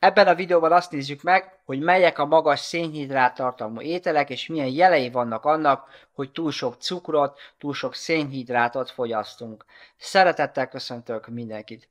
Ebben a videóban azt nézzük meg, hogy melyek a magas szénhidrát tartalmú ételek, és milyen jelei vannak annak, hogy túl sok cukrot, túl sok szénhidrátot fogyasztunk. Szeretettel köszöntök mindenkit!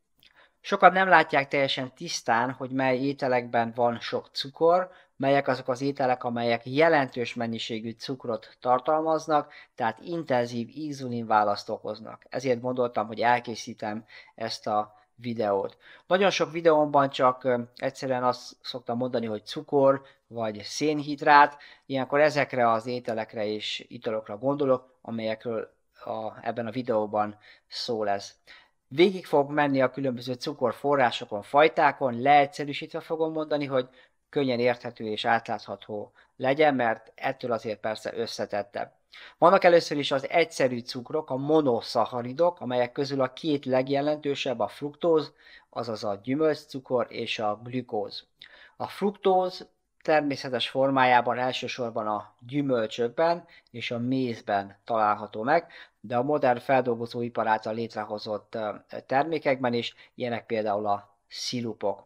Sokan nem látják teljesen tisztán, hogy mely ételekben van sok cukor, melyek azok az ételek, amelyek jelentős mennyiségű cukrot tartalmaznak, tehát intenzív választ okoznak. Ezért gondoltam, hogy elkészítem ezt a videót. Nagyon sok videómban csak egyszerűen azt szoktam mondani, hogy cukor vagy szénhidrát, ilyenkor ezekre az ételekre és italokra gondolok, amelyekről a, ebben a videóban szó lesz. Végig fog menni a különböző cukorforrásokon, fajtákon, leegyszerűsítve fogom mondani, hogy könnyen érthető és átlátható legyen, mert ettől azért persze összetettebb. Vannak először is az egyszerű cukrok, a monoszaharidok, amelyek közül a két legjelentősebb a fruktóz, azaz a gyümölcscukor és a glükóz. A fruktóz természetes formájában elsősorban a gyümölcsökben és a mézben található meg, de a modern feldolgozóipar által létrehozott termékekben is, ilyenek például a szilupok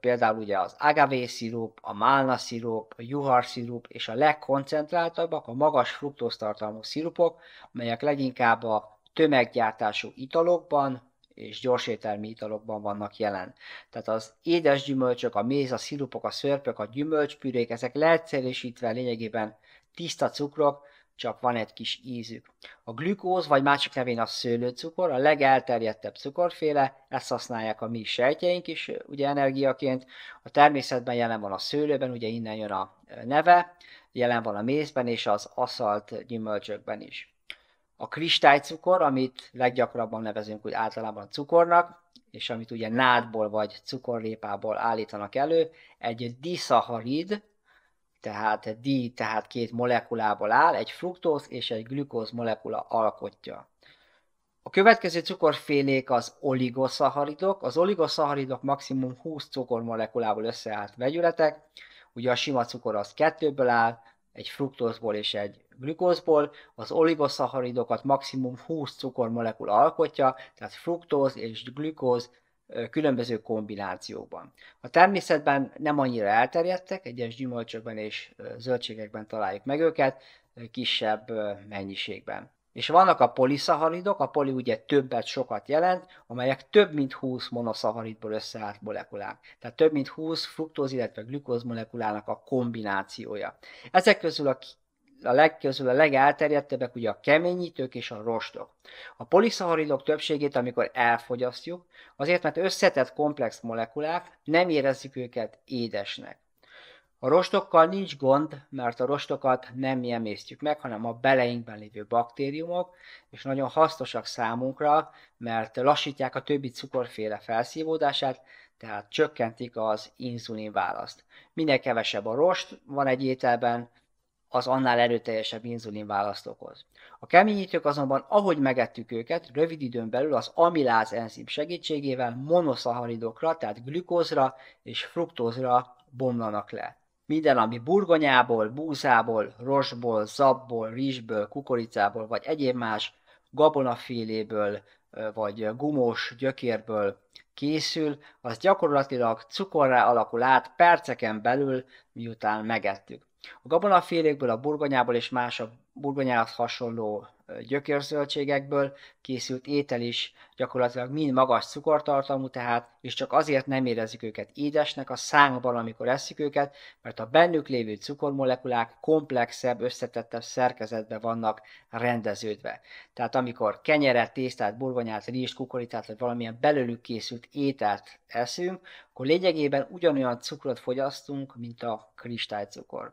például ugye az agave szirup, a málna szirup, a juhar szirup és a legkoncentráltabbak a magas fruktóztartalmú szirupok, melyek leginkább a tömeggyártású italokban és gyorsételmi italokban vannak jelen. Tehát az édes gyümölcsök, a méz, a szirupok, a szörpök, a gyümölcspürék, ezek leegyszerűsítve lényegében tiszta cukrok, csak van egy kis ízük. A glükóz, vagy másik nevén a szőlőcukor, a legelterjedtebb cukorféle, ezt használják a mi sejtjeink is, ugye energiaként. A természetben jelen van a szőlőben, ugye innen jön a neve, jelen van a mézben és az aszalt gyümölcsökben is. A kristálycukor, amit leggyakrabban nevezünk úgy általában cukornak, és amit ugye nádból vagy cukorlépából állítanak elő, egy diszaharid, tehát D, tehát két molekulából áll, egy fruktóz és egy glükóz molekula alkotja. A következő cukorfélék az oligoszaharidok. Az oligoszaharidok maximum 20 cukormolekulából összeállt vegyületek. Ugye a sima cukor az kettőből áll, egy fruktózból és egy glükózból. Az oligoszaharidokat maximum 20 cukormolekula alkotja, tehát fruktóz és glükóz különböző kombinációkban. A természetben nem annyira elterjedtek, egyes gyümölcsökben és zöldségekben találjuk meg őket, kisebb mennyiségben. És vannak a poliszaharidok, a poli ugye többet, sokat jelent, amelyek több mint 20 monoszaharidból összeállt molekulák. Tehát több mint 20 fruktóz, illetve glükóz molekulának a kombinációja. Ezek közül a a legközül a legelterjedtebbek ugye a keményítők és a rostok. A poliszaharidok többségét, amikor elfogyasztjuk, azért, mert összetett komplex molekulák, nem érezzük őket édesnek. A rostokkal nincs gond, mert a rostokat nem mi emésztjük meg, hanem a beleinkben lévő baktériumok, és nagyon hasznosak számunkra, mert lassítják a többi cukorféle felszívódását, tehát csökkentik az inzulin választ. Minél kevesebb a rost van egy ételben, az annál erőteljesebb inzulin választ okoz. A keményítők azonban, ahogy megettük őket, rövid időn belül az amiláz enzim segítségével monoszaharidokra, tehát glükózra és fruktózra bomlanak le. Minden, ami burgonyából, búzából, rosból, zabból, rizsből, kukoricából vagy egyéb más gabonaféléből, vagy gumós gyökérből készül, az gyakorlatilag cukorrá alakul át perceken belül, miután megettük. A gabonafélékből, a burgonyából és más a burgonyához hasonló gyökérzöldségekből készült étel is gyakorlatilag mind magas cukortartalmú tehát, és csak azért nem érezzük őket édesnek a szánkban, amikor eszik őket, mert a bennük lévő cukormolekulák komplexebb, összetettebb szerkezetben vannak rendeződve. Tehát amikor kenyeret, tésztát, burgonyát, rizst, kukoricát, vagy valamilyen belőlük készült ételt eszünk, akkor lényegében ugyanolyan cukrot fogyasztunk, mint a kristálycukor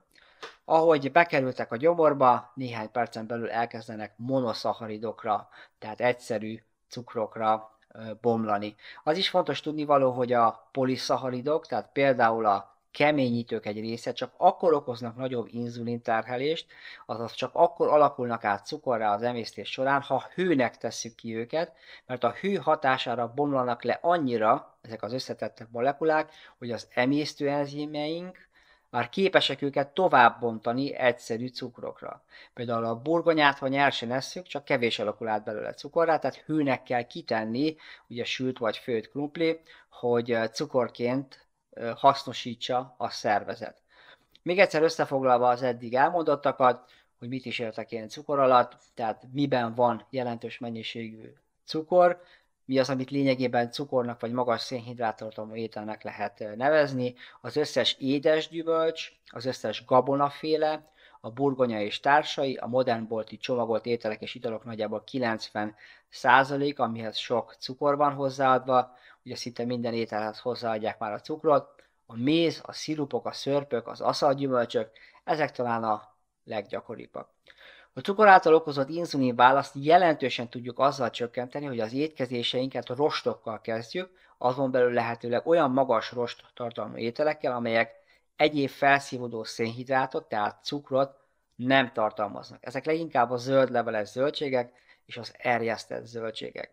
ahogy bekerültek a gyomorba, néhány percen belül elkezdenek monoszaharidokra, tehát egyszerű cukrokra bomlani. Az is fontos tudni való, hogy a poliszaharidok, tehát például a keményítők egy része csak akkor okoznak nagyobb inzulinterhelést, azaz csak akkor alakulnak át cukorra az emésztés során, ha hőnek tesszük ki őket, mert a hő hatására bomlanak le annyira ezek az összetettek molekulák, hogy az emésztő enzimeink már képesek őket továbbbontani egyszerű cukrokra. Például a burgonyát, ha nyersen eszük, csak kevés alakul át belőle cukorra, tehát hűnek kell kitenni, ugye sült vagy főtt krumpli, hogy cukorként hasznosítsa a szervezet. Még egyszer összefoglalva az eddig elmondottakat, hogy mit is értek én cukor alatt, tehát miben van jelentős mennyiségű cukor, mi az, amit lényegében cukornak vagy magas szénhidrátortom ételnek lehet nevezni. Az összes édes gyümölcs, az összes gabonaféle, a burgonya és társai, a modern bolti csomagolt ételek és italok nagyjából 90 százalék, amihez sok cukor van hozzáadva, ugye szinte minden ételhez hozzáadják már a cukrot, a méz, a szirupok, a szörpök, az aszalgyümölcsök, ezek talán a leggyakoribbak. A cukor által okozott inzulin választ jelentősen tudjuk azzal csökkenteni, hogy az étkezéseinket rostokkal kezdjük, azon belül lehetőleg olyan magas rost tartalmú ételekkel, amelyek egyéb felszívódó szénhidrátot, tehát cukrot nem tartalmaznak. Ezek leginkább a zöld leveles zöldségek és az erjesztett zöldségek.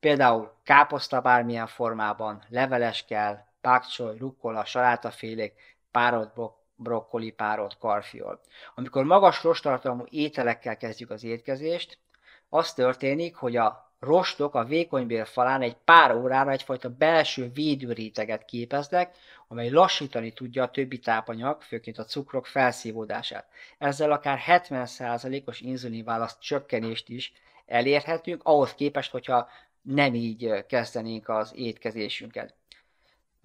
Például káposzta bármilyen formában, leveles kell, pákcsoly, rukkola, salátafélék, párolt bok, brokkoli, párolt karfiol. Amikor magas rostartalmú ételekkel kezdjük az étkezést, az történik, hogy a rostok a vékonybél falán egy pár órára egyfajta belső védőréteget képeznek, amely lassítani tudja a többi tápanyag, főként a cukrok felszívódását. Ezzel akár 70%-os inzulinválaszt csökkenést is elérhetünk, ahhoz képest, hogyha nem így kezdenénk az étkezésünket.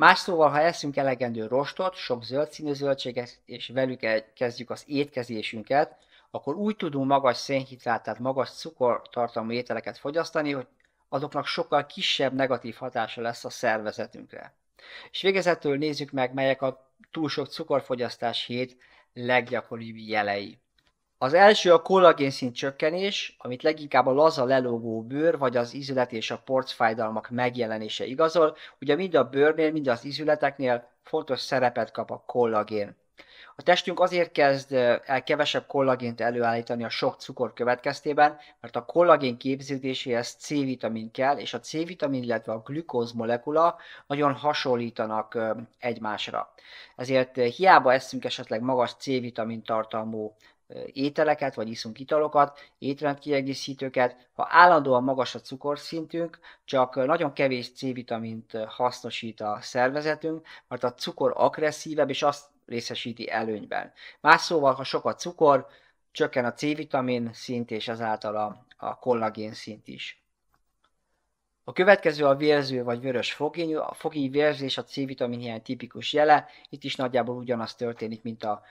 Más szóval, ha eszünk elegendő rostot, sok zöld színű zöldséget, és velük kezdjük az étkezésünket, akkor úgy tudunk magas szénhidrát, tehát magas cukortartalmú ételeket fogyasztani, hogy azoknak sokkal kisebb negatív hatása lesz a szervezetünkre. És végezetül nézzük meg, melyek a túl sok cukorfogyasztás hét leggyakoribb jelei. Az első a szint csökkenés, amit leginkább a laza lelógó bőr vagy az izület és a porcfájdalmak megjelenése igazol, ugye mind a bőrnél, mind az izületeknél fontos szerepet kap a kollagén. A testünk azért kezd el kevesebb kollagént előállítani a sok cukor következtében, mert a kollagén képződéséhez C-vitamin kell, és a C-vitamin, illetve a glükóz molekula nagyon hasonlítanak egymásra. Ezért hiába eszünk esetleg magas C-vitamin tartalmú ételeket, vagy iszunk italokat, étrendkiegészítőket, ha állandóan magas a cukorszintünk, csak nagyon kevés C-vitamint hasznosít a szervezetünk, mert a cukor agresszívebb, és azt részesíti előnyben. Más szóval, ha sok a cukor, csökken a C-vitamin szint, és ezáltal a, a kollagén szint is. A következő a vérző vagy vörös fogény. A fogény vérzés a C-vitamin hiány tipikus jele. Itt is nagyjából ugyanaz történik, mint a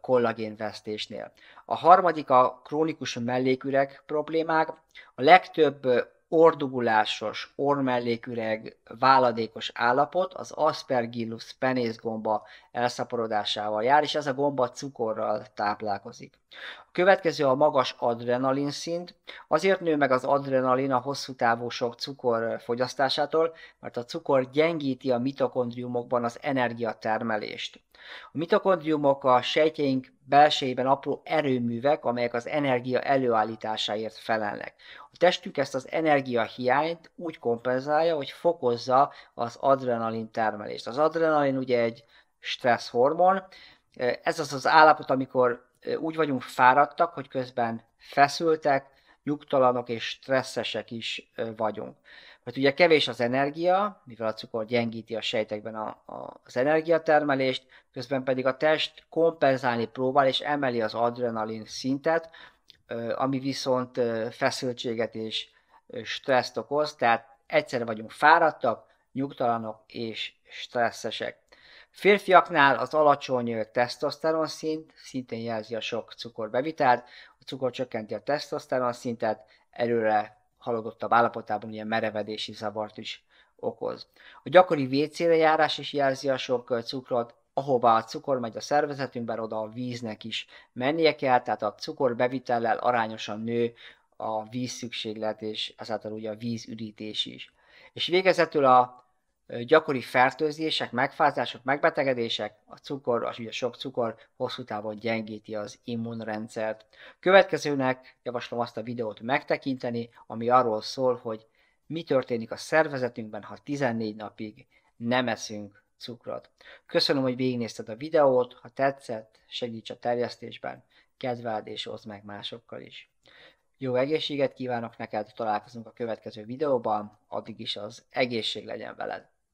kollagénvesztésnél. A harmadik a krónikus melléküreg problémák. A legtöbb ordugulásos, ormelléküreg, váladékos állapot az aspergillus penészgomba elszaporodásával jár, és ez a gomba cukorral táplálkozik. A következő a magas adrenalin szint. Azért nő meg az adrenalin a hosszú távú sok cukor fogyasztásától, mert a cukor gyengíti a mitokondriumokban az energiatermelést. A mitokondriumok a sejtjeink belsejében apró erőművek, amelyek az energia előállításáért felelnek. A testünk ezt az energiahiányt úgy kompenzálja, hogy fokozza az adrenalin termelést. Az adrenalin ugye egy stressz hormon. ez az az állapot, amikor úgy vagyunk fáradtak, hogy közben feszültek, nyugtalanok és stresszesek is vagyunk. Hát ugye kevés az energia, mivel a cukor gyengíti a sejtekben a, a, az energiatermelést, közben pedig a test kompenzálni próbál és emeli az adrenalin szintet, ami viszont feszültséget és stresszt okoz, tehát egyszerre vagyunk fáradtak, nyugtalanok és stresszesek. Férfiaknál az alacsony tesztoszteron szint szintén jelzi a sok cukorbevitelt, a cukor csökkenti a tesztoszteron szintet, előre halogottabb állapotában ilyen merevedési zavart is okoz. A gyakori vécére járás is jelzi a sok cukrot, ahová a cukor megy a szervezetünkben, oda a víznek is mennie kell, tehát a cukor bevitellel arányosan nő a víz szükséglet, és ezáltal ugye a vízüdítés is. És végezetül a gyakori fertőzések, megfázások, megbetegedések, a cukor, az ugye sok cukor hosszú távon gyengíti az immunrendszert. Következőnek javaslom azt a videót megtekinteni, ami arról szól, hogy mi történik a szervezetünkben, ha 14 napig nem eszünk cukrot. Köszönöm, hogy végignézted a videót, ha tetszett, segíts a terjesztésben, kedveld és oszd meg másokkal is. Jó egészséget kívánok neked, találkozunk a következő videóban, addig is az egészség legyen veled!